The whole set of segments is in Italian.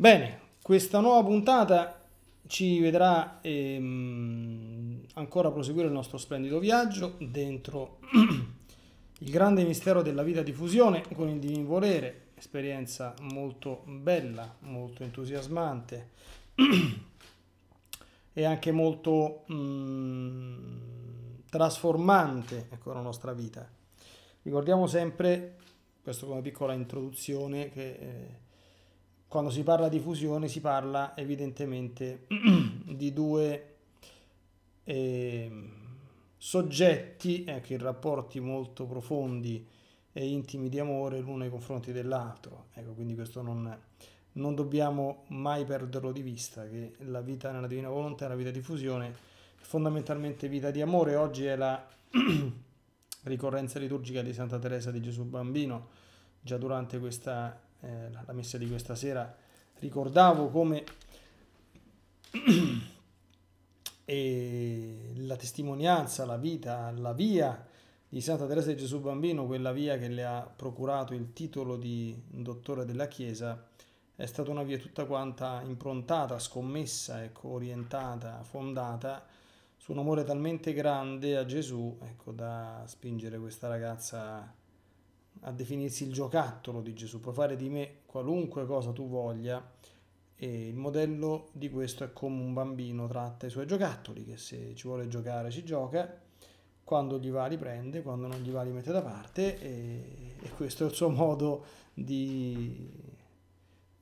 Bene, questa nuova puntata ci vedrà ehm, ancora proseguire il nostro splendido viaggio dentro il grande mistero della vita di fusione con il divin volere, esperienza molto bella, molto entusiasmante e anche molto mh, mm, trasformante ecco, la nostra vita. Ricordiamo sempre, questo come piccola introduzione, che... Eh, quando si parla di fusione si parla evidentemente di due eh, soggetti ecco, in rapporti molto profondi e intimi di amore l'uno nei confronti dell'altro. Ecco, quindi questo non, non dobbiamo mai perderlo di vista, che la vita nella Divina Volontà è una vita di fusione, fondamentalmente vita di amore. Oggi è la ricorrenza liturgica di Santa Teresa di Gesù Bambino, già durante questa eh, la messa di questa sera, ricordavo come la testimonianza, la vita, la via di Santa Teresa di Gesù Bambino, quella via che le ha procurato il titolo di dottore della Chiesa, è stata una via tutta quanta improntata, scommessa, ecco, orientata, fondata su un amore talmente grande a Gesù ecco, da spingere questa ragazza a a definirsi il giocattolo di Gesù, puoi fare di me qualunque cosa tu voglia. E il modello di questo è come un bambino tratta i suoi giocattoli, che se ci vuole giocare ci gioca, quando gli va li prende, quando non gli va li mette da parte e, e questo è il suo modo di,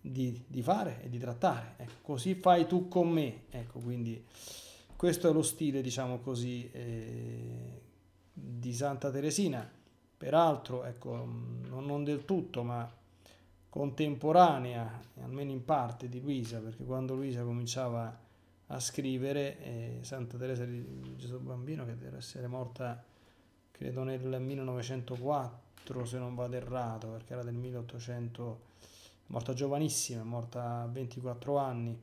di, di fare e di trattare. Ecco, così fai tu con me. Ecco, quindi questo è lo stile, diciamo così, eh, di Santa Teresina peraltro ecco, non del tutto, ma contemporanea, almeno in parte, di Luisa, perché quando Luisa cominciava a scrivere, eh, Santa Teresa di Gesù Bambino, che deve essere morta credo nel 1904, se non vado errato, perché era del 1800, morta giovanissima, morta a 24 anni.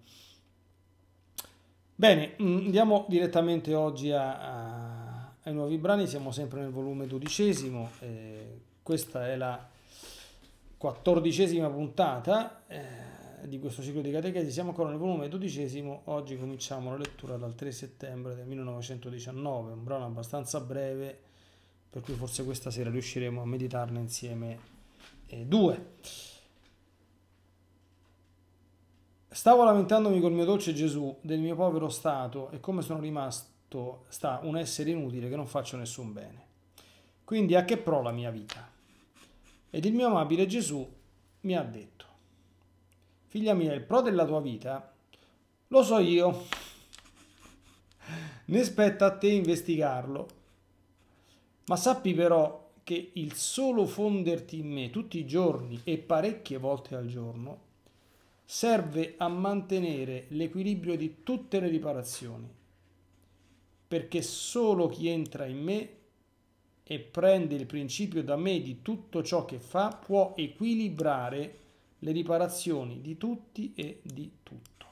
Bene, mm, andiamo direttamente oggi a ai nuovi brani, siamo sempre nel volume dodicesimo, eh, questa è la quattordicesima puntata eh, di questo ciclo di catechesi, siamo ancora nel volume dodicesimo, oggi cominciamo la lettura dal 3 settembre del 1919, un brano abbastanza breve, per cui forse questa sera riusciremo a meditarne insieme eh, due. Stavo lamentandomi col mio dolce Gesù del mio povero stato e come sono rimasto sotto sta un essere inutile che non faccio nessun bene. Quindi a che pro la mia vita? Ed il mio amabile Gesù mi ha detto, figlia mia, il pro della tua vita lo so io, ne spetta a te investigarlo, ma sappi però che il solo fonderti in me tutti i giorni e parecchie volte al giorno serve a mantenere l'equilibrio di tutte le riparazioni perché solo chi entra in me e prende il principio da me di tutto ciò che fa può equilibrare le riparazioni di tutti e di tutto.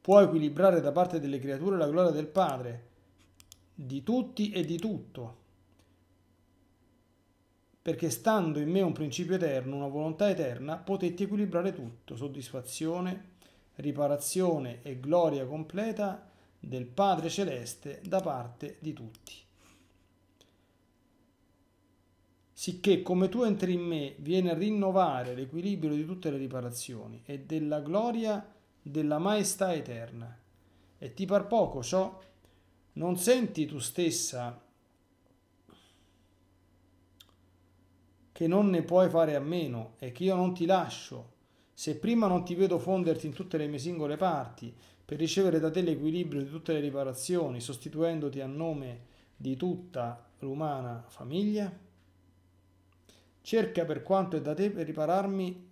Può equilibrare da parte delle creature la gloria del Padre, di tutti e di tutto, perché stando in me un principio eterno, una volontà eterna, potete equilibrare tutto, soddisfazione, riparazione e gloria completa del Padre Celeste da parte di tutti. Sicché come tu entri in me viene a rinnovare l'equilibrio di tutte le riparazioni e della gloria della maestà eterna. E ti par poco ciò? Non senti tu stessa che non ne puoi fare a meno e che io non ti lascio se prima non ti vedo fonderti in tutte le mie singole parti, per ricevere da te l'equilibrio di tutte le riparazioni, sostituendoti a nome di tutta l'umana famiglia, cerca per quanto è da te per ripararmi,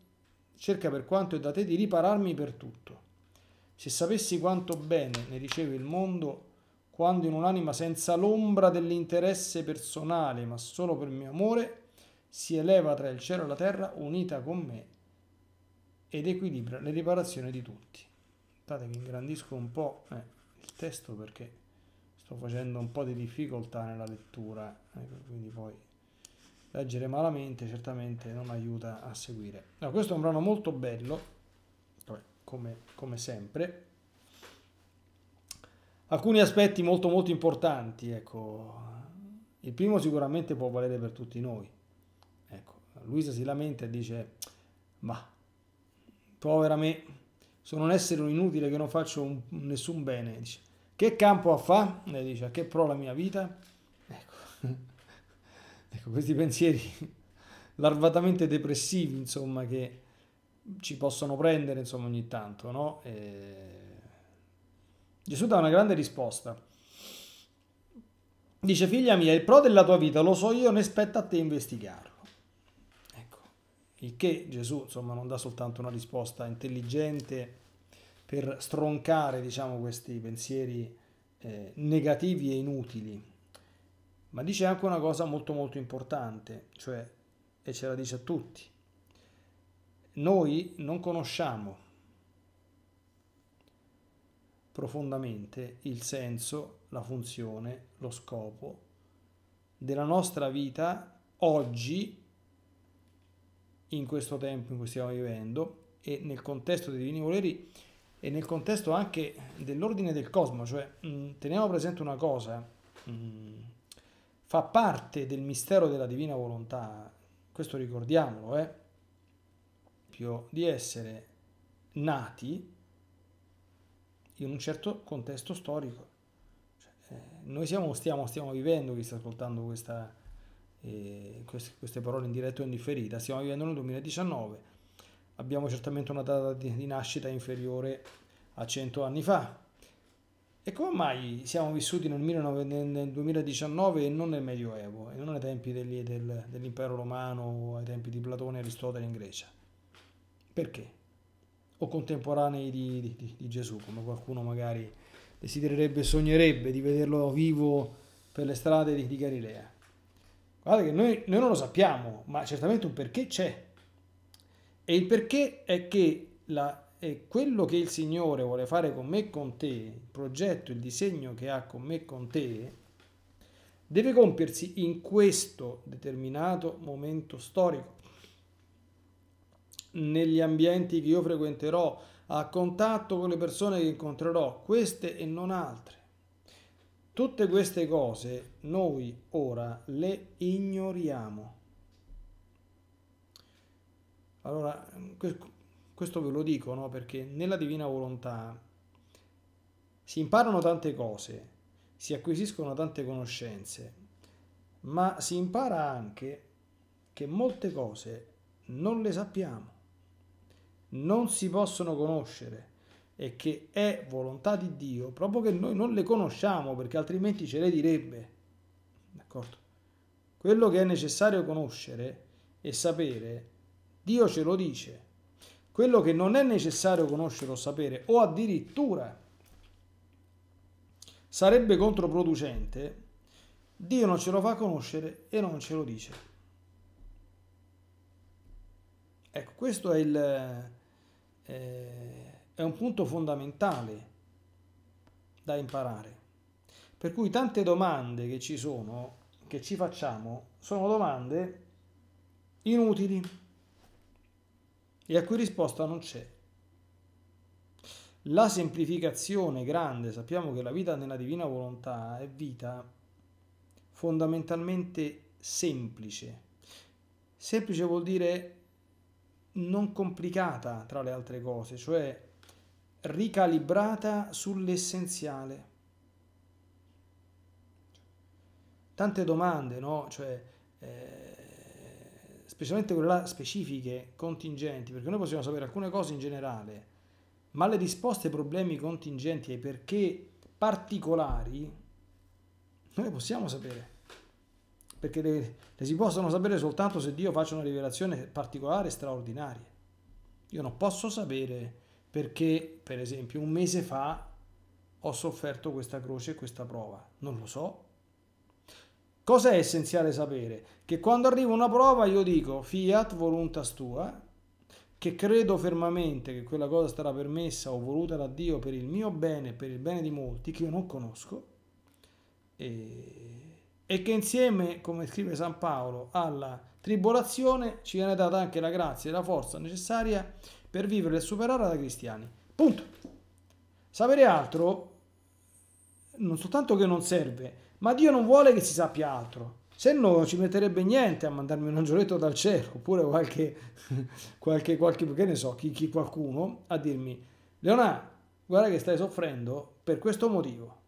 cerca per quanto è da te di ripararmi per tutto. Se sapessi quanto bene ne riceve il mondo, quando in un'anima senza l'ombra dell'interesse personale, ma solo per mio amore, si eleva tra il cielo e la terra unita con me ed equilibra le riparazioni di tutti. Aspettate che ingrandisco un po' eh, il testo perché sto facendo un po' di difficoltà nella lettura, eh, quindi poi leggere malamente certamente non aiuta a seguire. No, questo è un brano molto bello, come, come sempre. Alcuni aspetti molto molto importanti, ecco. Il primo sicuramente può valere per tutti noi. Ecco, Luisa si lamenta e dice, ma povera me, sono un essere inutile che non faccio un, nessun bene. Dice. Che campo a fa? E dice, a che pro la mia vita? Ecco, ecco questi pensieri larvatamente depressivi, insomma, che ci possono prendere, insomma, ogni tanto, no? E... Gesù dà una grande risposta. Dice, figlia mia, il pro della tua vita lo so io, ne spetta a te investigarlo. Il che Gesù insomma, non dà soltanto una risposta intelligente per stroncare diciamo, questi pensieri eh, negativi e inutili, ma dice anche una cosa molto molto importante, cioè, e ce la dice a tutti, noi non conosciamo profondamente il senso, la funzione, lo scopo della nostra vita oggi in questo tempo in cui stiamo vivendo e nel contesto dei divini voleri e nel contesto anche dell'ordine del cosmo, cioè mh, mm, teniamo presente una cosa, mh, mm, fa parte del mistero della divina volontà, questo ricordiamolo, eh, più di essere nati in un certo contesto storico. Cioè, eh, noi siamo, stiamo, stiamo vivendo, chi sta ascoltando questa eh, queste, parole in diretta o in differita. Stiamo vivendo nel 2019, abbiamo certamente una data di, nascita inferiore a 100 anni fa. E come mai siamo vissuti nel, 2019 e non nel Medioevo, e non ai tempi degli, del, dell'impero romano o ai tempi di Platone e Aristotele in Grecia? Perché? O contemporanei di, di, di Gesù, come qualcuno magari desidererebbe, sognerebbe di vederlo vivo per le strade di, di Galilea. Guardate che noi, noi non lo sappiamo, ma certamente un perché c'è. E il perché è che la, è quello che il Signore vuole fare con me e con te, il progetto, il disegno che ha con me e con te, deve compiersi in questo determinato momento storico, negli ambienti che io frequenterò, a contatto con le persone che incontrerò, queste e non altre. Tutte queste cose noi ora le ignoriamo. Allora, questo ve lo dico no? perché nella divina volontà si imparano tante cose, si acquisiscono tante conoscenze, ma si impara anche che molte cose non le sappiamo, non si possono conoscere e che è volontà di Dio, proprio che noi non le conosciamo perché altrimenti ce le direbbe. D'accordo? Quello che è necessario conoscere e sapere, Dio ce lo dice. Quello che non è necessario conoscere o sapere, o addirittura sarebbe controproducente, Dio non ce lo fa conoscere e non ce lo dice. Ecco, questo è il... Eh, è un punto fondamentale da imparare. Per cui tante domande che ci sono, che ci facciamo, sono domande inutili e a cui risposta non c'è. La semplificazione grande, sappiamo che la vita nella divina volontà è vita fondamentalmente semplice. Semplice vuol dire non complicata tra le altre cose, cioè ricalibrata sull'essenziale. Tante domande, no? Cioè, eh, specialmente quelle là specifiche, contingenti, perché noi possiamo sapere alcune cose in generale, ma le risposte ai problemi contingenti e ai perché particolari noi possiamo sapere, perché le, le, si possono sapere soltanto se Dio faccia una rivelazione particolare e straordinaria. Io non posso sapere perché per esempio un mese fa ho sofferto questa croce e questa prova, non lo so. Cosa è essenziale sapere? Che quando arriva una prova io dico fiat voluntas tua, che credo fermamente che quella cosa sarà permessa o voluta da Dio per il mio bene, per il bene di molti che io non conosco, e, e che insieme, come scrive San Paolo, alla tribolazione ci viene data anche la grazia e la forza necessaria per vivere e superare da cristiani. Punto. Sapere altro non soltanto che non serve, ma Dio non vuole che si sappia altro. Se no ci metterebbe niente a mandarmi un angioletto dal cielo, oppure qualche, qualche, qualche che ne so, chi, chi qualcuno a dirmi, Leonardo, guarda che stai soffrendo per questo motivo.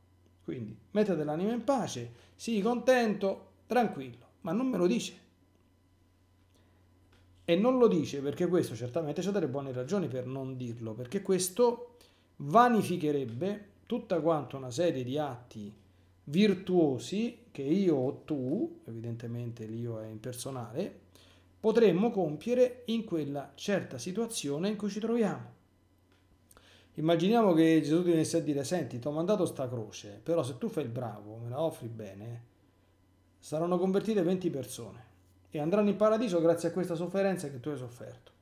Quindi mettete l'anima in pace, sii contento, tranquillo, ma non me lo dice. E non lo dice perché questo certamente c'è delle buone ragioni per non dirlo, perché questo vanificherebbe tutta quanta una serie di atti virtuosi che io o tu, evidentemente l'io è impersonale, potremmo compiere in quella certa situazione in cui ci troviamo. Immaginiamo che Gesù ti venisse a dire, senti, ti ho mandato sta croce, però se tu fai il bravo, me la offri bene, saranno convertite 20 persone e andranno in paradiso grazie a questa sofferenza che tu hai sofferto.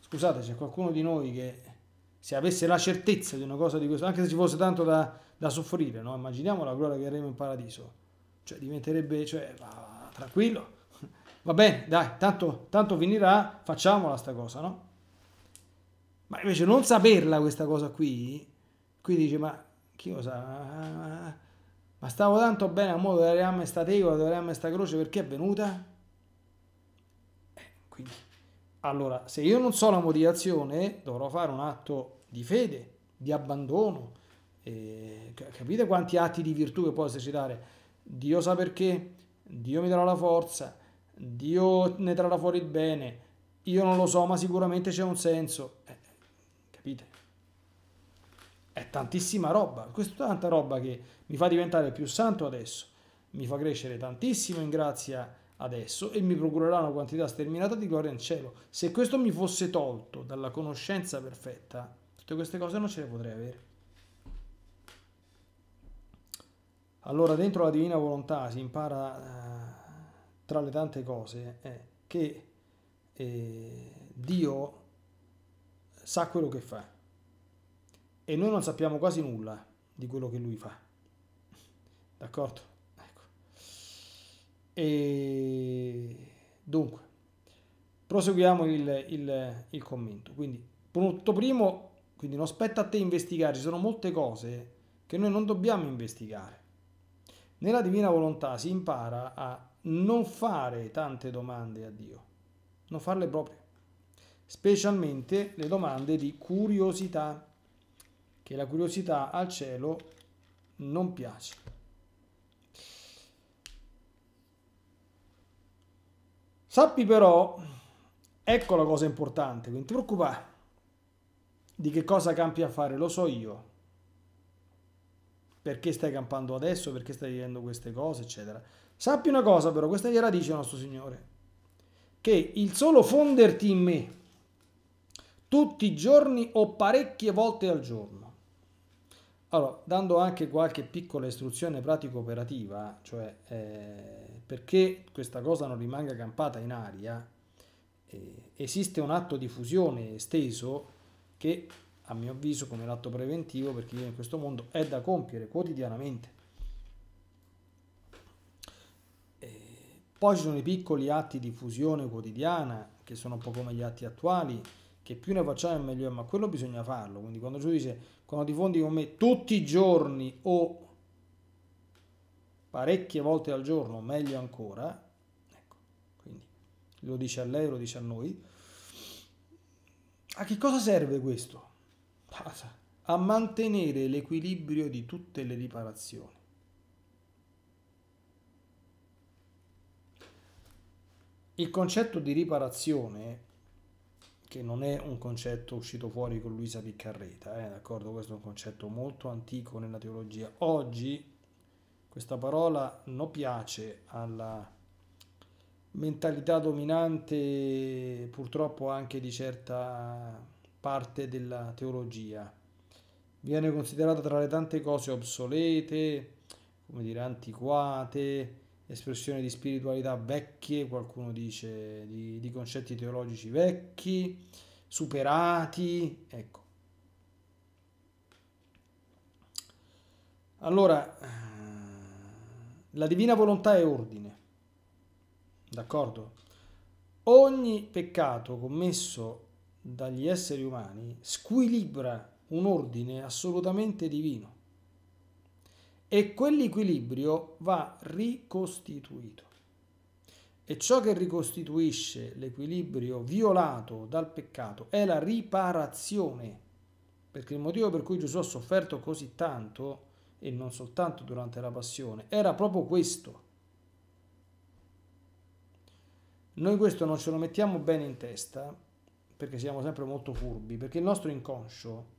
Scusate, c'è qualcuno di noi che se avesse la certezza di una cosa di questo, anche se ci fosse tanto da, da soffrire, no? immaginiamo la gloria che avremo in paradiso, cioè diventerebbe, cioè, va, tranquillo, va bene, dai, tanto, tanto finirà, facciamola sta cosa, no? Ma invece non saperla questa cosa qui, qui dice, ma chi lo sa? Ma stavo tanto bene, a modo della reame sta tegola, della reame sta croce, perché è venuta? Eh, quindi, allora, se io non so la motivazione, dovrò fare un atto di fede, di abbandono. Eh, capite quanti atti di virtù che può esercitare? Dio sa perché, Dio mi darà la forza, Dio ne trarrà fuori il bene, io non lo so, ma sicuramente c'è un senso. Eh, eh capite? è tantissima roba, questa è tanta roba che mi fa diventare più santo adesso, mi fa crescere tantissimo in grazia adesso e mi procurerà una quantità sterminata di gloria in cielo. Se questo mi fosse tolto dalla conoscenza perfetta, tutte queste cose non ce le potrei avere. Allora, dentro la divina volontà si impara, eh, tra le tante cose, eh, che eh, Dio sa quello che fa e noi non sappiamo quasi nulla di quello che lui fa. D'accordo? Ecco. E dunque, proseguiamo il, il, il commento. Quindi, punto primo, quindi non spetta a te investigare, ci sono molte cose che noi non dobbiamo investigare. Nella divina volontà si impara a non fare tante domande a Dio, non farle proprio, specialmente le domande di curiosità che la curiosità al cielo non piace. Sappi però, ecco la cosa importante, quindi ti preoccupare di che cosa campi a fare, lo so io. Perché stai campando adesso, perché stai vivendo queste cose, eccetera. Sappi una cosa però, questa gliela dice il nostro Signore, che il solo fonderti in me tutti i giorni o parecchie volte al giorno allora, dando anche qualche piccola istruzione pratico-operativa, cioè eh, perché questa cosa non rimanga campata in aria, eh, esiste un atto di fusione esteso che, a mio avviso, come l'atto preventivo, perché io in questo mondo, è da compiere quotidianamente. Eh, poi ci sono i piccoli atti di fusione quotidiana, che sono un po' come gli atti attuali, che più ne facciamo meglio è, ma quello bisogna farlo. Quindi quando tu dice, quando ti fondi con me tutti i giorni o parecchie volte al giorno, meglio ancora, ecco, quindi lo dice a lei, lo dice a noi, a che cosa serve questo? A mantenere l'equilibrio di tutte le riparazioni. Il concetto di riparazione che non è un concetto uscito fuori con Luisa Piccarreta, eh, d'accordo? Questo è un concetto molto antico nella teologia. Oggi questa parola non piace alla mentalità dominante purtroppo anche di certa parte della teologia. Viene considerata tra le tante cose obsolete, come dire antiquate, espressioni di spiritualità vecchie, qualcuno dice di, di concetti teologici vecchi, superati, ecco. Allora, eh, la divina volontà è ordine, d'accordo? Ogni peccato commesso dagli esseri umani squilibra un ordine assolutamente divino e quell'equilibrio va ricostituito. E ciò che ricostituisce l'equilibrio violato dal peccato è la riparazione, perché il motivo per cui Gesù ha sofferto così tanto, e non soltanto durante la passione, era proprio questo. Noi questo non ce lo mettiamo bene in testa, perché siamo sempre molto furbi, perché il nostro inconscio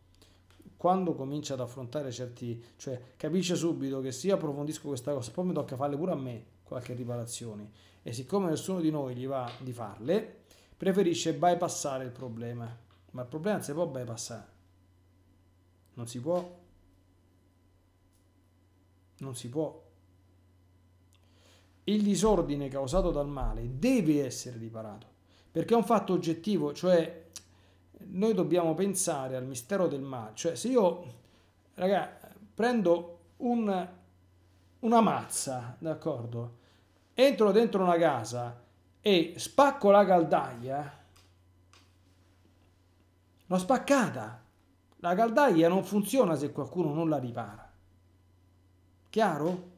quando comincia ad affrontare certi, cioè capisce subito che se io approfondisco questa cosa, poi mi tocca farle pure a me qualche riparazione e siccome nessuno di noi gli va di farle, preferisce bypassare il problema. Ma il problema non si può bypassare. Non si può. Non si può. Il disordine causato dal male deve essere riparato, perché è un fatto oggettivo, cioè noi dobbiamo pensare al mistero del mare, cioè se io, raga, prendo un, una mazza, d'accordo, entro dentro una casa e spacco la caldaia, l'ho spaccata, la caldaia non funziona se qualcuno non la ripara, chiaro?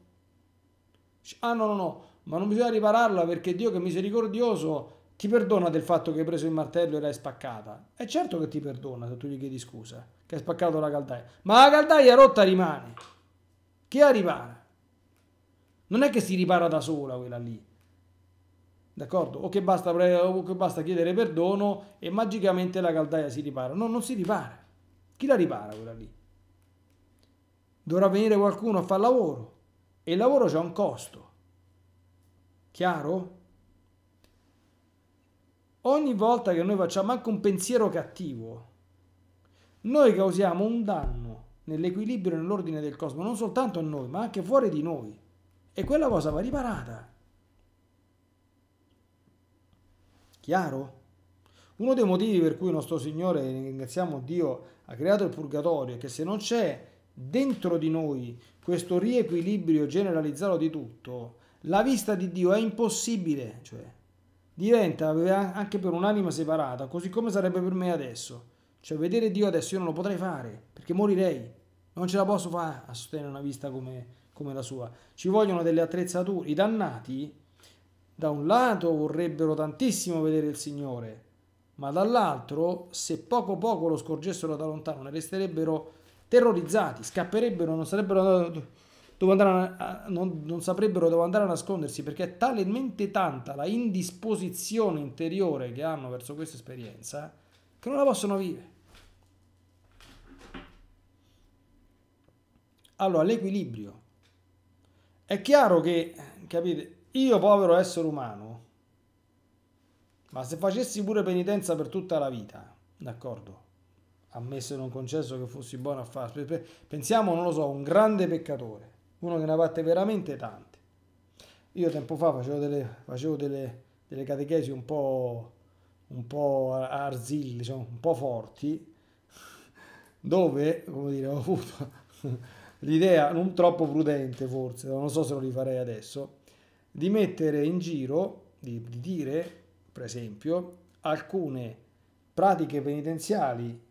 Ah no no no, ma non bisogna ripararla perché Dio che è misericordioso ti perdona del fatto che hai preso il martello e l'hai spaccata. È certo che ti perdona se tu gli chiedi scusa, che hai spaccato la caldaia. Ma la caldaia rotta rimane. Chi la ripara? Non è che si ripara da sola quella lì. D'accordo? O che, basta, o che basta chiedere perdono e magicamente la caldaia si ripara. No, non si ripara. Chi la ripara quella lì? Dovrà venire qualcuno a fare lavoro. E il lavoro c'è un costo. Chiaro? ogni volta che noi facciamo anche un pensiero cattivo, noi causiamo un danno nell'equilibrio e nell'ordine del cosmo, non soltanto a noi, ma anche fuori di noi. E quella cosa va riparata. Chiaro? Uno dei motivi per cui il nostro Signore, ringraziamo Dio, ha creato il purgatorio è che se non c'è dentro di noi questo riequilibrio generalizzato di tutto, la vista di Dio è impossibile. Cioè, diventa eh, anche per un'anima separata, così come sarebbe per me adesso. Cioè vedere Dio adesso io non lo potrei fare, perché morirei. Non ce la posso fare a sostenere una vista come, come la sua. Ci vogliono delle attrezzature. I dannati, da un lato, vorrebbero tantissimo vedere il Signore, ma dall'altro, se poco poco lo scorgessero da lontano, ne resterebbero terrorizzati, scapperebbero, non sarebbero dove andare a, non, non saprebbero dove andare a nascondersi perché è talmente tanta la indisposizione interiore che hanno verso questa esperienza che non la possono vivere. Allora, l'equilibrio. È chiaro che, capite, io povero essere umano, ma se facessi pure penitenza per tutta la vita, d'accordo? Ammesso e non concesso che fossi buono a fare, pensiamo, non lo so, un grande peccatore uno che ne ha fatte veramente tante. Io tempo fa facevo delle, facevo delle, delle catechesi un po', un po' arzilli, diciamo, un po' forti, dove, come dire, ho avuto l'idea, non troppo prudente forse, non so se lo rifarei adesso, di mettere in giro, di, di dire, per esempio, alcune pratiche penitenziali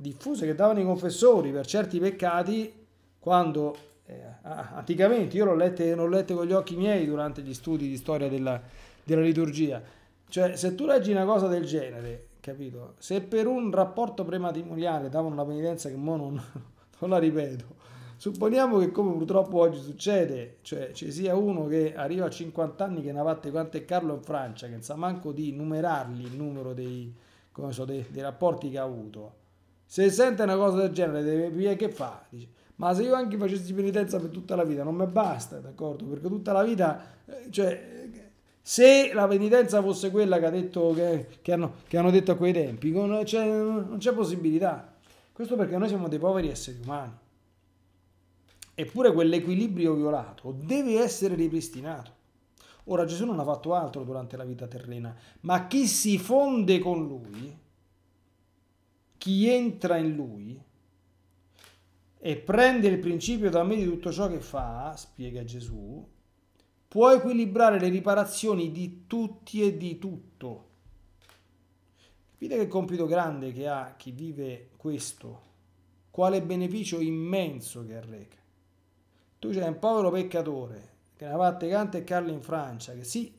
diffuse che davano i confessori per certi peccati quando eh, ah, anticamente, io l'ho lette, l'ho lette con gli occhi miei durante gli studi di storia della, della liturgia, cioè se tu leggi una cosa del genere, capito? Se per un rapporto prematrimoniale davano una penitenza che mo non, non la ripeto, supponiamo che come purtroppo oggi succede, cioè ci sia uno che arriva a 50 anni che ne ha fatte quante Carlo in Francia, che non sa manco di numerarli il numero dei, so, dei, dei rapporti che ha avuto. Se sente una cosa del genere, deve, che fa? Dice, ma se io anche facessi penitenza per tutta la vita non mi basta, d'accordo? Perché tutta la vita, eh, cioè, se la penitenza fosse quella che, ha detto, che, che, hanno, che hanno, detto a quei tempi, non c'è, cioè, non c'è possibilità. Questo perché noi siamo dei poveri esseri umani. Eppure quell'equilibrio violato deve essere ripristinato. Ora Gesù non ha fatto altro durante la vita terrena, ma chi si fonde con lui, chi entra in lui, e prende il principio da me di tutto ciò che fa, spiega Gesù, può equilibrare le riparazioni di tutti e di tutto. Capite che compito grande che ha chi vive questo, quale beneficio immenso che arreca. Tu c'è un povero peccatore che ne ha fatte Tegante e Carlo in Francia, che sì,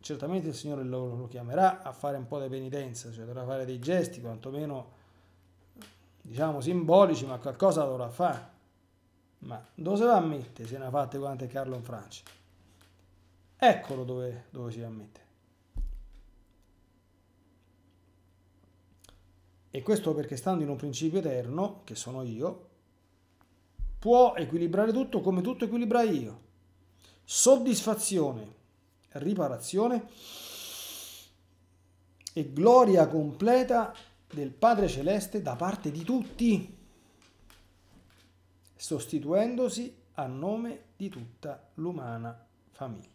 certamente il Signore lo, lo chiamerà a fare un po' di penitenza, cioè dovrà fare dei gesti, quantomeno diciamo simbolici, ma qualcosa dovrà fare. Ma dove se va a mettere se ne ha fatte quante Carlo in Francia? Eccolo dove, dove si va a mettere. E questo perché stando in un principio eterno, che sono io, può equilibrare tutto come tutto equilibra io. Soddisfazione, riparazione e gloria completa del Padre Celeste da parte di tutti, sostituendosi a nome di tutta l'umana famiglia.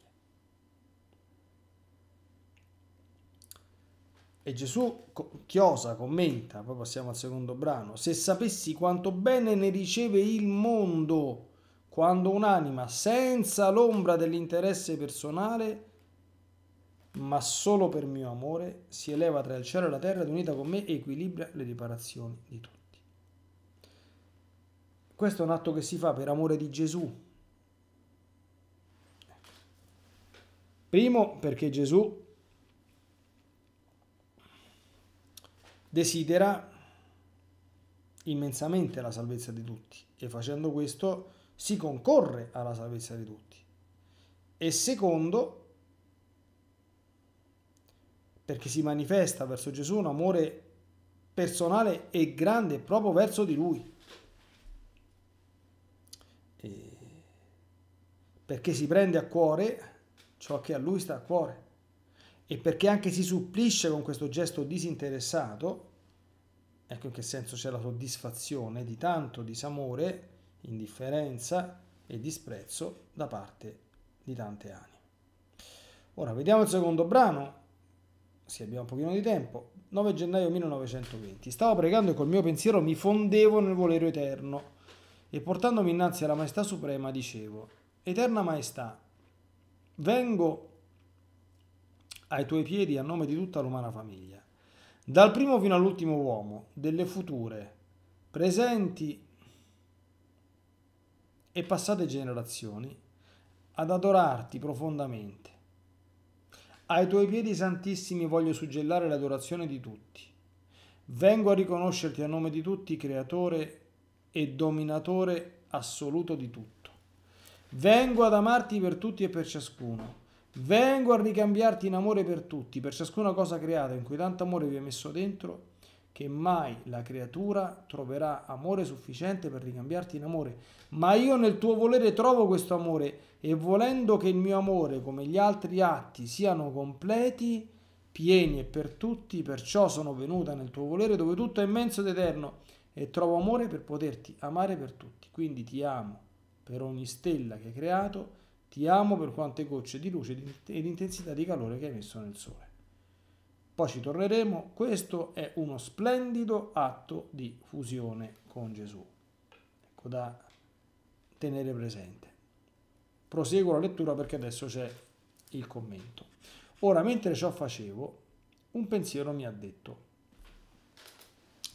E Gesù Chiosa commenta, poi passiamo al secondo brano, se sapessi quanto bene ne riceve il mondo quando un'anima senza l'ombra dell'interesse personale ma solo per mio amore, si eleva tra il cielo e la terra ed unita con me equilibra le riparazioni di tutti. Questo è un atto che si fa per amore di Gesù. Primo perché Gesù desidera immensamente la salvezza di tutti e facendo questo si concorre alla salvezza di tutti. E secondo perché si manifesta verso Gesù un amore personale e grande proprio verso di lui. E perché si prende a cuore ciò che a lui sta a cuore e perché anche si supplisce con questo gesto disinteressato, ecco in che senso c'è la soddisfazione di tanto disamore, indifferenza e disprezzo da parte di tante anime. Ora vediamo il secondo brano, sì, abbiamo un pochino di tempo. 9 gennaio 1920. Stavo pregando e col mio pensiero mi fondevo nel volere eterno e portandomi innanzi alla Maestà Suprema dicevo, Eterna Maestà, vengo ai tuoi piedi a nome di tutta l'umana famiglia, dal primo fino all'ultimo uomo, delle future, presenti e passate generazioni, ad adorarti profondamente ai tuoi piedi santissimi voglio suggellare l'adorazione di tutti. Vengo a riconoscerti a nome di tutti, creatore e dominatore assoluto di tutto. Vengo ad amarti per tutti e per ciascuno. Vengo a ricambiarti in amore per tutti, per ciascuna cosa creata in cui tanto amore vi è messo dentro che mai la creatura troverà amore sufficiente per ricambiarti in amore, ma io nel tuo volere trovo questo amore e volendo che il mio amore, come gli altri atti, siano completi, pieni e per tutti, perciò sono venuta nel tuo volere dove tutto è immenso ed eterno e trovo amore per poterti amare per tutti. Quindi ti amo per ogni stella che hai creato, ti amo per quante gocce di luce ed intensità di calore che hai messo nel sole. Poi ci torneremo, questo è uno splendido atto di fusione con Gesù. Ecco da tenere presente. Proseguo la lettura perché adesso c'è il commento. Ora, mentre ciò facevo, un pensiero mi ha detto,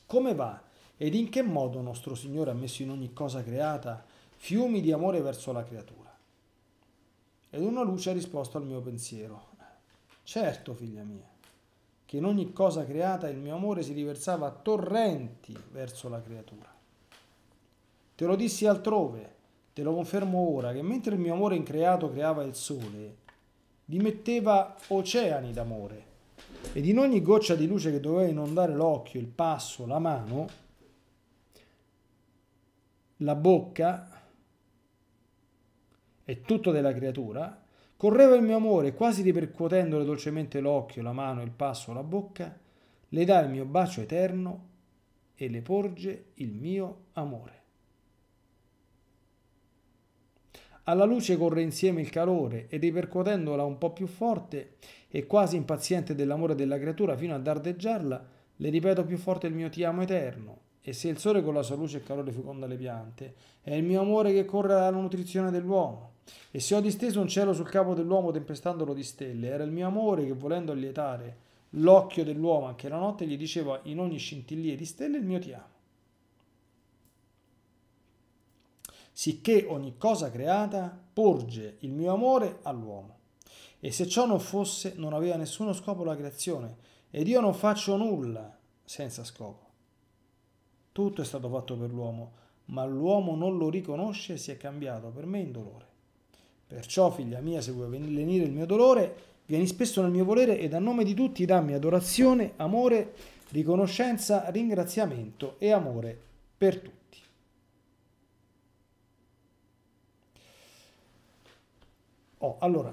come va ed in che modo nostro Signore ha messo in ogni cosa creata fiumi di amore verso la creatura? Ed una luce ha risposto al mio pensiero, certo figlia mia, che in ogni cosa creata il mio amore si riversava a torrenti verso la creatura. Te lo dissi altrove, te lo confermo ora, che mentre il mio amore increato creava il sole, dimetteva oceani d'amore, ed in ogni goccia di luce che doveva inondare l'occhio, il passo, la mano, la bocca, e tutto della creatura, Correva il mio amore, quasi ripercuotendole dolcemente l'occhio, la mano, il passo, la bocca, le dà il mio bacio eterno e le porge il mio amore. Alla luce corre insieme il calore e ripercuotendola un po' più forte e quasi impaziente dell'amore della creatura fino a dardeggiarla, le ripeto più forte il mio ti amo eterno. E se il sole con la sua luce e calore feconda le piante, è il mio amore che corre alla nutrizione dell'uomo. E se ho disteso un cielo sul capo dell'uomo tempestandolo di stelle, era il mio amore che volendo allietare l'occhio dell'uomo anche la notte gli diceva in ogni scintillia di stelle il mio ti amo. Sicché ogni cosa creata porge il mio amore all'uomo. E se ciò non fosse, non aveva nessuno scopo la creazione, ed io non faccio nulla senza scopo. Tutto è stato fatto per l'uomo, ma l'uomo non lo riconosce e si è cambiato per me in dolore. Perciò, figlia mia, se vuoi lenire il mio dolore, vieni spesso nel mio volere ed a nome di tutti dammi adorazione, amore, riconoscenza, ringraziamento e amore per tutti. Oh, allora,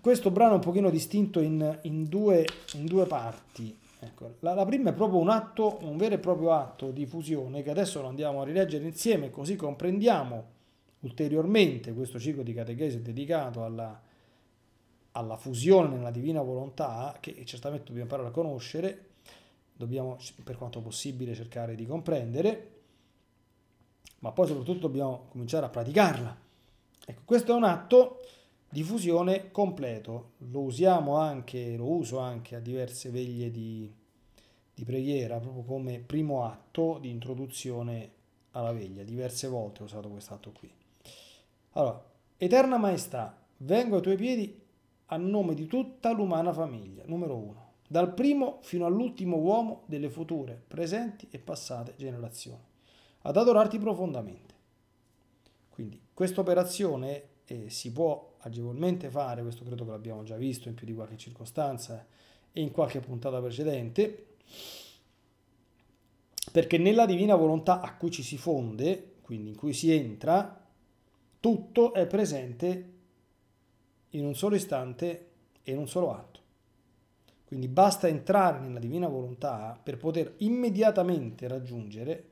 questo brano è un pochino distinto in, in, due, in due, parti. Ecco, la, la, prima è proprio un atto, un vero e proprio atto di fusione che adesso lo andiamo a rileggere insieme così comprendiamo Ulteriormente questo ciclo di catechesi è dedicato alla, alla fusione nella divina volontà, che certamente dobbiamo imparare a conoscere, dobbiamo per quanto possibile cercare di comprendere, ma poi soprattutto dobbiamo cominciare a praticarla. Ecco, questo è un atto di fusione completo, lo usiamo anche, lo uso anche a diverse veglie di, di preghiera, proprio come primo atto di introduzione alla veglia, diverse volte ho usato quest'atto qui. Allora, Eterna Maestà, vengo ai tuoi piedi a nome di tutta l'umana famiglia, numero uno, dal primo fino all'ultimo uomo delle future, presenti e passate generazioni, ad adorarti profondamente. Quindi questa operazione eh, si può agevolmente fare, questo credo che l'abbiamo già visto in più di qualche circostanza e in qualche puntata precedente, perché nella divina volontà a cui ci si fonde, quindi in cui si entra, tutto è presente in un solo istante e in un solo atto. Quindi basta entrare nella divina volontà per poter immediatamente raggiungere,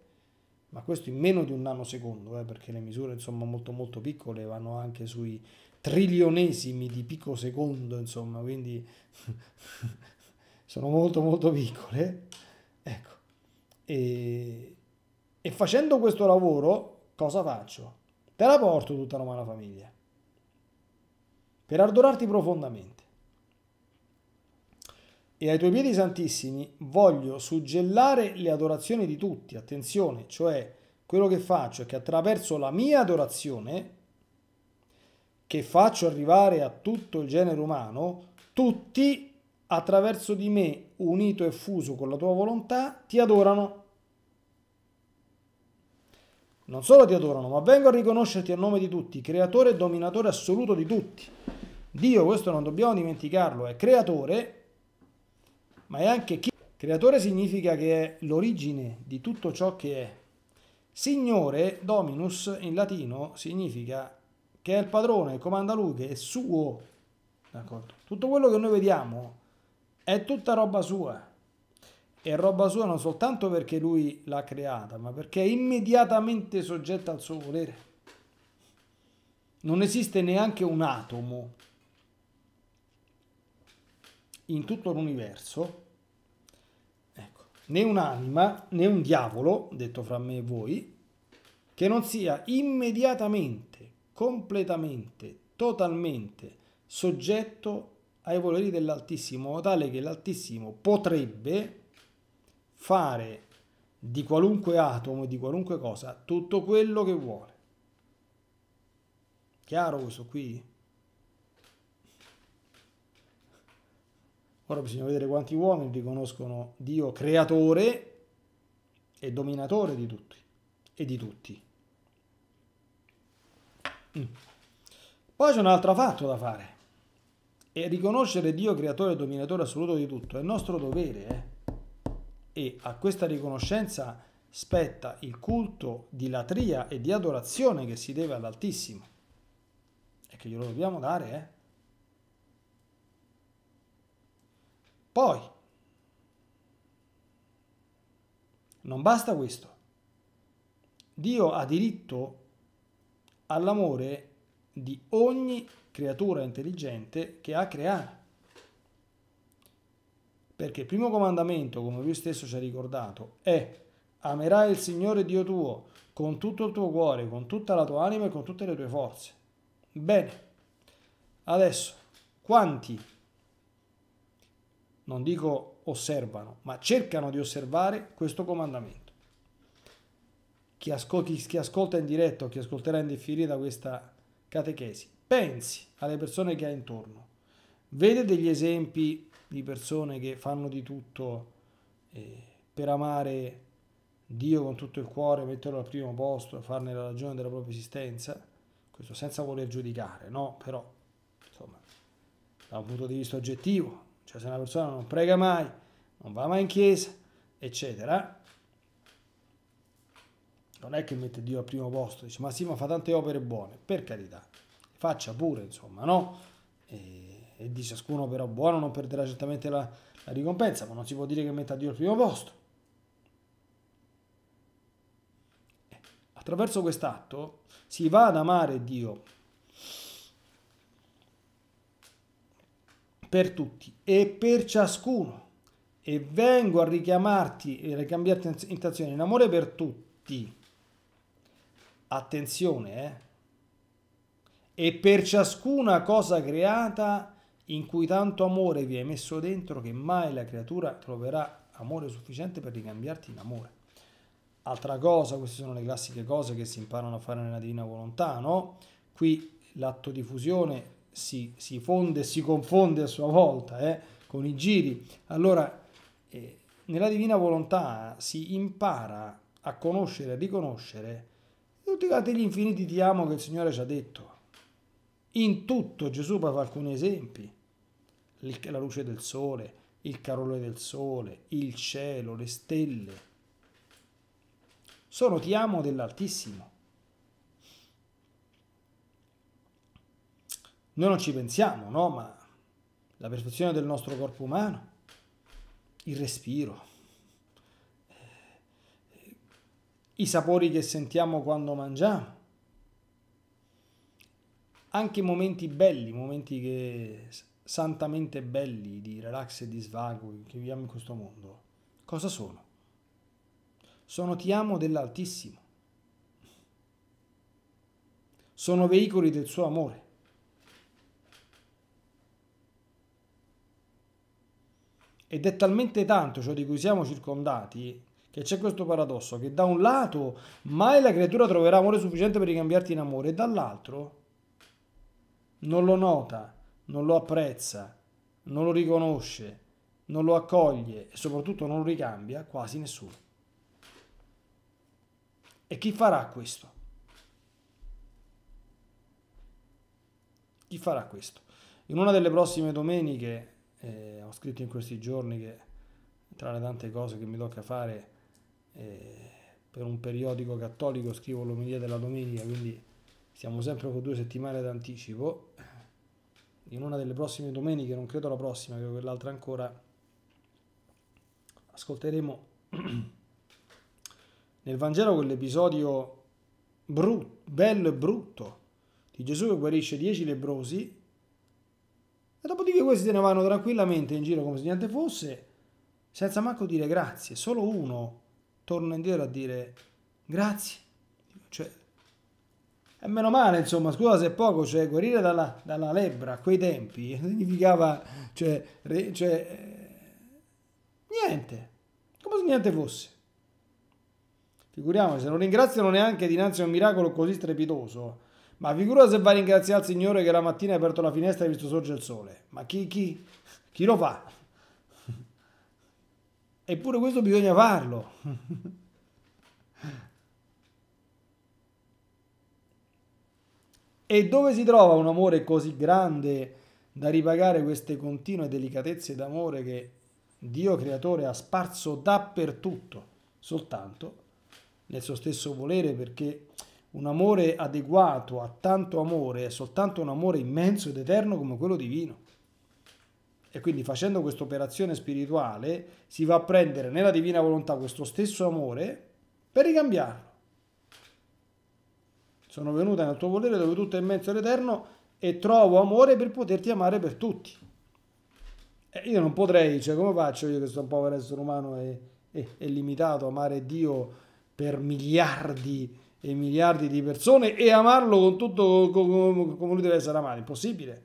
ma questo in meno di un nanosecondo, eh, perché le misure insomma molto molto piccole vanno anche sui trilionesimi di picosecondo, insomma, quindi sono molto molto piccole. Ecco, e, e facendo questo lavoro cosa faccio? Te la porto tutta la Romana Famiglia. Per adorarti profondamente. E ai tuoi piedi santissimi voglio suggellare le adorazioni di tutti. Attenzione, cioè quello che faccio è che attraverso la mia adorazione, che faccio arrivare a tutto il genere umano, tutti attraverso di me, unito e fuso con la tua volontà, ti adorano. Non solo ti adorano, ma vengo a riconoscerti a nome di tutti, creatore e dominatore assoluto di tutti. Dio, questo non dobbiamo dimenticarlo, è creatore, ma è anche chi. Creatore significa che è l'origine di tutto ciò che è. Signore, dominus, in latino, significa che è il padrone, comanda lui, che è suo. D'accordo? Tutto quello che noi vediamo è tutta roba sua è roba sua non soltanto perché lui l'ha creata, ma perché è immediatamente soggetta al suo volere. Non esiste neanche un atomo in tutto l'universo, ecco, né un'anima né un diavolo, detto fra me e voi, che non sia immediatamente, completamente, totalmente soggetto ai voleri dell'Altissimo, tale che l'Altissimo potrebbe, fare di qualunque atomo, e di qualunque cosa, tutto quello che vuole. Chiaro questo qui? Ora bisogna vedere quanti uomini riconoscono Dio creatore e dominatore di tutti e di tutti. Mm. Poi c'è un altro fatto da fare. E riconoscere Dio creatore e dominatore assoluto di tutto è il nostro dovere, eh? e a questa riconoscenza spetta il culto di latria e di adorazione che si deve all'Altissimo e che glielo dobbiamo dare. Eh? Poi, non basta questo. Dio ha diritto all'amore di ogni creatura intelligente che ha creato. Perché il primo comandamento, come lui stesso ci ha ricordato, è amerai il Signore Dio tuo con tutto il tuo cuore, con tutta la tua anima e con tutte le tue forze. Bene, adesso quanti, non dico osservano, ma cercano di osservare questo comandamento? Chi, ascolti, chi ascolta in diretto, chi ascolterà in differita questa catechesi, pensi alle persone che hai intorno, vede degli esempi di persone che fanno di tutto eh, per amare Dio con tutto il cuore, metterlo al primo posto, farne la ragione della propria esistenza, questo senza voler giudicare, no? Però, insomma, da un punto di vista oggettivo, cioè se una persona non prega mai, non va mai in chiesa, eccetera, non è che mette Dio al primo posto, dice ma sì, ma fa tante opere buone, per carità, faccia pure, insomma, no? E e di ciascuno però buono non perderà certamente la, la ricompensa, ma non si può dire che metta Dio al primo posto. Eh, attraverso quest'atto si va ad amare Dio per tutti e per ciascuno e vengo a richiamarti e a ricambiarti in azione in amore per tutti. Attenzione, eh? E per ciascuna cosa creata in cui tanto amore vi hai messo dentro che mai la creatura troverà amore sufficiente per ricambiarti in amore. Altra cosa, queste sono le classiche cose che si imparano a fare nella divina volontà, no? Qui l'atto di fusione si, si fonde e si confonde a sua volta eh, con i giri. Allora, eh, nella divina volontà si impara a conoscere e riconoscere tutti quanti gli infiniti ti amo che il Signore ci ha detto in tutto Gesù fa alcuni esempi, la luce del sole, il carolone del sole, il cielo, le stelle. Sono ti amo dell'Altissimo. Noi non ci pensiamo, no? Ma la perfezione del nostro corpo umano, il respiro, eh, i sapori che sentiamo quando mangiamo, anche momenti belli, momenti che santamente belli di relax e di svago che viviamo in questo mondo, cosa sono? Sono ti amo dell'Altissimo. Sono veicoli del suo amore. Ed è talmente tanto ciò di cui siamo circondati che c'è questo paradosso che da un lato mai la creatura troverà amore sufficiente per ricambiarti in amore e dall'altro non lo nota, non lo apprezza, non lo riconosce, non lo accoglie e soprattutto non lo ricambia quasi nessuno. E chi farà questo? Chi farà questo? In una delle prossime domeniche, eh, ho scritto in questi giorni che tra le tante cose che mi tocca fare eh, per un periodico cattolico scrivo l'omelia della domenica, quindi siamo sempre con due settimane d'anticipo in una delle prossime domeniche, non credo la prossima, credo quell'altra ancora, ascolteremo nel Vangelo quell'episodio brutto, bello e brutto di Gesù che guarisce dieci lebrosi e dopodiché questi se ne vanno tranquillamente in giro come se niente fosse, senza manco dire grazie. Solo uno torna indietro a dire grazie. Cioè, e meno male, insomma, scusa se poco, cioè guarire dalla, dalla lebbra a quei tempi significava, cioè, re, cioè eh, niente, come se niente fosse. Figuriamoci, non ringraziano neanche dinanzi a un miracolo così strepitoso, ma figura se va a ringraziare il Signore che la mattina ha aperto la finestra e ha visto sorgere il sole. Ma chi, chi, chi lo fa? Eppure questo bisogna farlo. E dove si trova un amore così grande da ripagare queste continue delicatezze d'amore che Dio creatore ha sparso dappertutto, soltanto nel suo stesso volere, perché un amore adeguato a tanto amore è soltanto un amore immenso ed eterno come quello divino. E quindi facendo questa operazione spirituale si va a prendere nella divina volontà questo stesso amore per ricambiarlo sono venuta nel tuo volere dove tutto è immenso ed eterno e trovo amore per poterti amare per tutti. Eh, io non potrei, cioè come faccio io che sono un povero essere umano e, e, e limitato a amare Dio per miliardi e miliardi di persone e amarlo con tutto come lui deve essere amato? Impossibile.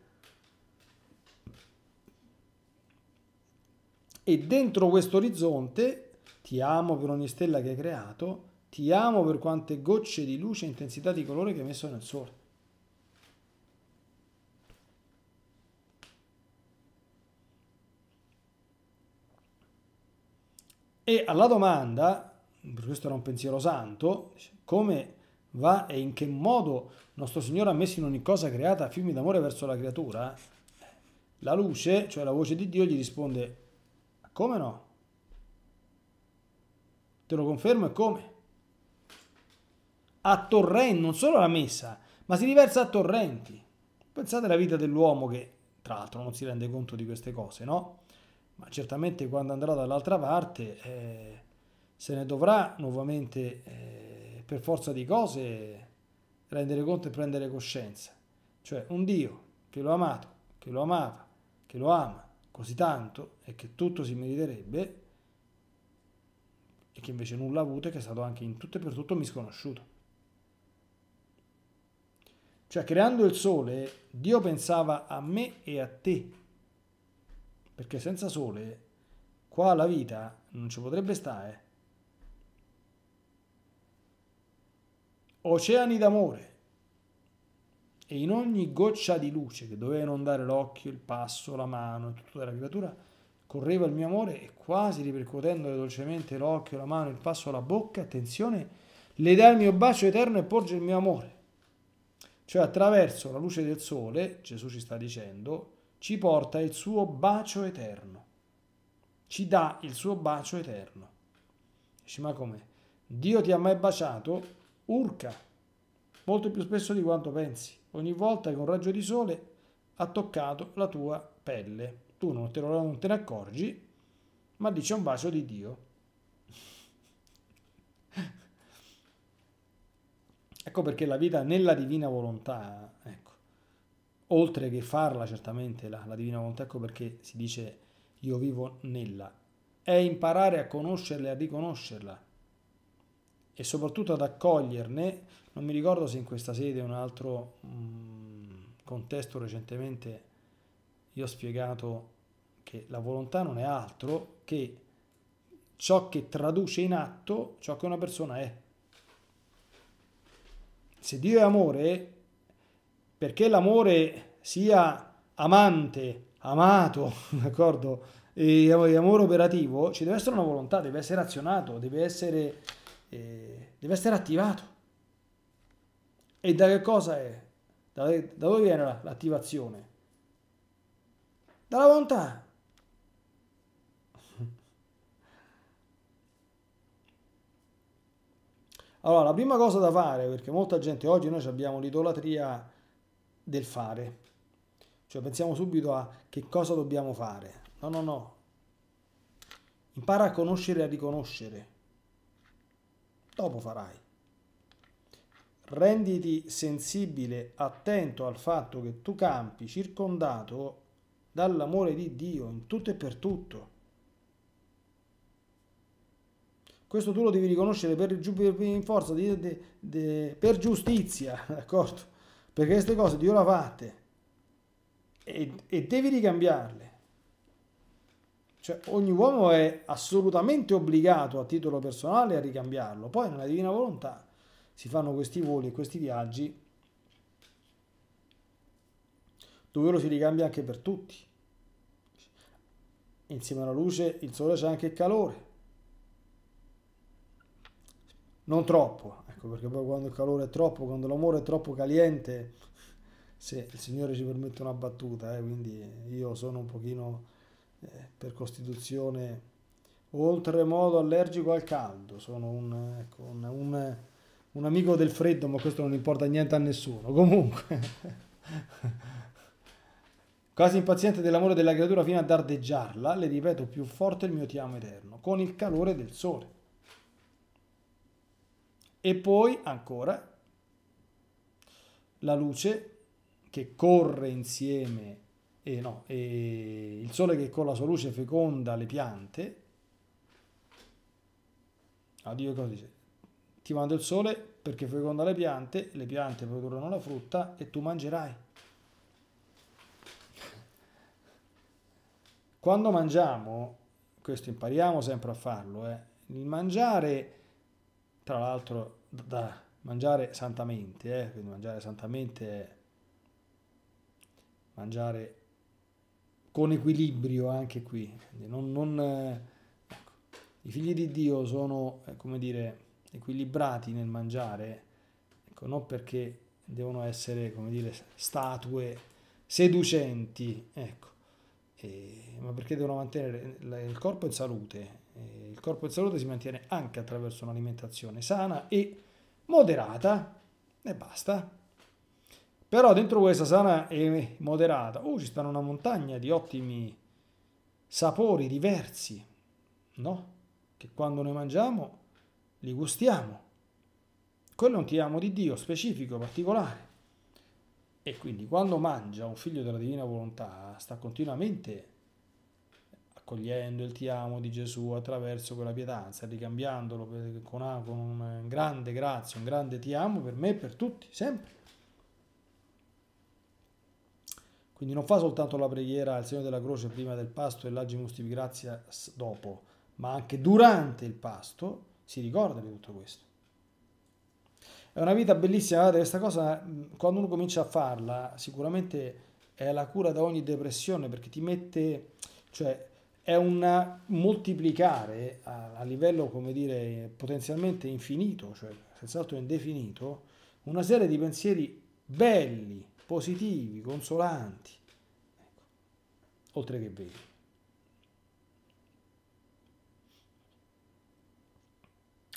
E dentro questo orizzonte, ti amo per ogni stella che hai creato, ti amo per quante gocce di luce e intensità di colore che hai messo nel sole. E alla domanda, questo era un pensiero santo, come va e in che modo nostro Signore ha messo in ogni cosa creata fiumi d'amore verso la creatura, la luce, cioè la voce di Dio, gli risponde, come no? Te lo confermo e come? a torrenti, non solo la messa, ma si riversa a torrenti. Pensate alla vita dell'uomo che, tra l'altro, non si rende conto di queste cose, no? Ma certamente quando andrà dall'altra parte eh, se ne dovrà nuovamente, eh, per forza di cose, rendere conto e prendere coscienza. Cioè un Dio che lo ha amato, che lo amava, che lo ama così tanto e che tutto si meriterebbe e che invece nulla ha avuto e che è stato anche in tutto e per tutto misconosciuto. Cioè, creando il sole, Dio pensava a me e a te. Perché senza sole, qua la vita non ci potrebbe stare. Oceani d'amore. E in ogni goccia di luce che doveva inondare l'occhio, il passo, la mano e tutta la creatura, correva il mio amore e quasi ripercuotendole dolcemente l'occhio, la mano, il passo, la bocca, attenzione, le dà il mio bacio eterno e porge il mio amore. Cioè attraverso la luce del sole, Gesù ci sta dicendo, ci porta il suo bacio eterno. Ci dà il suo bacio eterno. Dici, ma come? Dio ti ha mai baciato? Urca. Molto più spesso di quanto pensi. Ogni volta che un raggio di sole ha toccato la tua pelle. Tu non te, lo, non te ne accorgi, ma lì un bacio di Dio. Ecco perché la vita nella divina volontà, ecco, oltre che farla certamente la, la divina volontà, ecco perché si dice io vivo nella, è imparare a conoscerla e a riconoscerla e soprattutto ad accoglierne, non mi ricordo se in questa sede o in un altro mh, contesto recentemente io ho spiegato che la volontà non è altro che ciò che traduce in atto ciò che una persona è se Dio è amore, perché l'amore sia amante, amato, d'accordo? E amore operativo, ci deve essere una volontà, deve essere azionato, deve essere, eh, deve essere attivato. E da che cosa è? Da, da dove viene l'attivazione? Dalla volontà, Allora, la prima cosa da fare, perché molta gente oggi noi abbiamo l'idolatria del fare, cioè pensiamo subito a che cosa dobbiamo fare. No, no, no. Impara a conoscere e a riconoscere. Dopo farai. Renditi sensibile, attento al fatto che tu campi circondato dall'amore di Dio in tutto e per tutto. Questo tu lo devi riconoscere per, per, forza, de, de, de, per giustizia, d'accordo? Perché queste cose Dio le ha fatte e, e devi ricambiarle. Cioè, ogni uomo è assolutamente obbligato a titolo personale a ricambiarlo. Poi nella divina volontà si fanno questi voli e questi viaggi dove lo si ricambia anche per tutti. Insieme alla luce, il sole c'è anche il calore non troppo, ecco perché poi quando il calore è troppo, quando l'amore è troppo caliente, se il Signore ci permette una battuta, eh, quindi io sono un pochino eh, per costituzione oltremodo allergico al caldo, sono un, ecco, un, un, un amico del freddo, ma questo non importa niente a nessuno, comunque. Quasi impaziente dell'amore della creatura fino a dardeggiarla, le ripeto più forte il mio ti amo eterno, con il calore del sole. E poi ancora la luce che corre insieme e no, e il sole che con la sua luce feconda le piante. Addio cosa dice? Ti mando il sole perché feconda le piante, le piante produrranno la frutta e tu mangerai. Quando mangiamo, questo impariamo sempre a farlo, eh, il mangiare tra l'altro da mangiare santamente, eh? quindi mangiare santamente è mangiare con equilibrio anche qui, non, non, ecco. i figli di Dio sono, eh, come dire, equilibrati nel mangiare, ecco, non perché devono essere, come dire, statue seducenti, ecco, e, ma perché devono mantenere il corpo in salute, eh, il corpo in salute si mantiene anche attraverso un'alimentazione sana e moderata e basta. Però dentro questa sana e moderata, oh, ci stanno una montagna di ottimi sapori diversi, no? Che quando noi mangiamo li gustiamo. Quello è un ti amo di Dio specifico, particolare. E quindi quando mangia un figlio della divina volontà sta continuamente accogliendo il ti amo di Gesù attraverso quella pietanza, ricambiandolo con, ah, con un eh, grande grazie, un grande ti amo per me e per tutti, sempre. Quindi non fa soltanto la preghiera al Signore della Croce prima del pasto e l'agimus di grazia dopo, ma anche durante il pasto si ricorda di tutto questo. È una vita bellissima, guardate, questa cosa quando uno comincia a farla sicuramente è la cura da ogni depressione perché ti mette, cioè è un moltiplicare a, a, livello, come dire, potenzialmente infinito, cioè senz'altro indefinito, una serie di pensieri belli, positivi, consolanti, ecco, oltre che veri.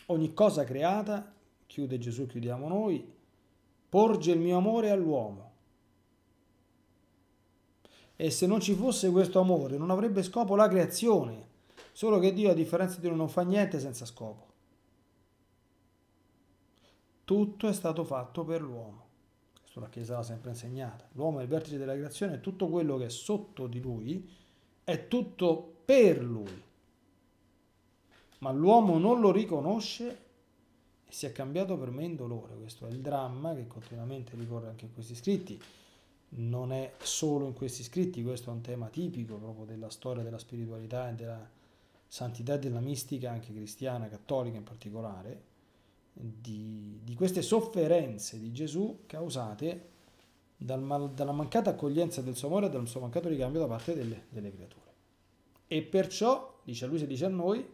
Ogni cosa creata, chiude Gesù, chiudiamo noi, porge il mio amore all'uomo e se non ci fosse questo amore non avrebbe scopo la creazione, solo che Dio a differenza di noi non fa niente senza scopo. Tutto è stato fatto per l'uomo, questo la Chiesa l'ha sempre insegnata, l'uomo è il vertice della creazione e tutto quello che è sotto di lui è tutto per lui, ma l'uomo non lo riconosce e si è cambiato per me in dolore, questo è il dramma che continuamente ricorre anche in questi scritti non è solo in questi scritti, questo è un tema tipico proprio della storia della spiritualità e della santità e della mistica, anche cristiana, cattolica in particolare, di, di queste sofferenze di Gesù causate dal mal, dalla mancata accoglienza del suo amore e dal suo mancato ricambio da parte delle, delle creature. E perciò, dice a lui, si dice a noi,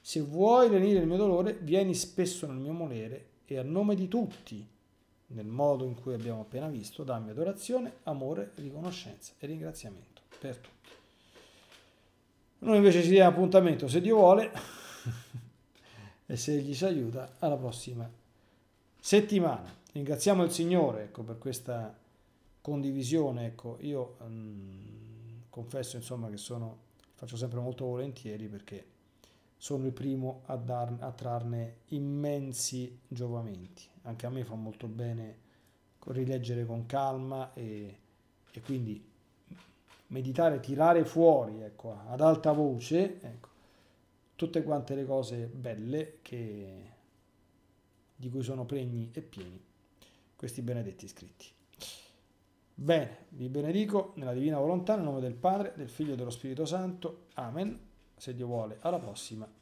se vuoi lenire il mio dolore, vieni spesso nel mio molere e a nome di tutti nel modo in cui abbiamo appena visto, dammi adorazione, amore, riconoscenza e ringraziamento per tutti. Noi invece ci diamo appuntamento, se Dio vuole, e se gli si aiuta, alla prossima settimana. Ringraziamo il Signore ecco, per questa condivisione. Ecco, io mh, mm, confesso insomma, che sono, faccio sempre molto volentieri perché sono il primo a, dar, a trarne immensi giovamenti. Anche a me fa molto bene rileggere con calma e, e quindi meditare, tirare fuori ecco, ad alta voce ecco, tutte quante le cose belle che, di cui sono pregni e pieni questi benedetti scritti. Bene, vi benedico nella divina volontà, nel nome del Padre, del Figlio e dello Spirito Santo. Amen se Dio vuole. Alla prossima.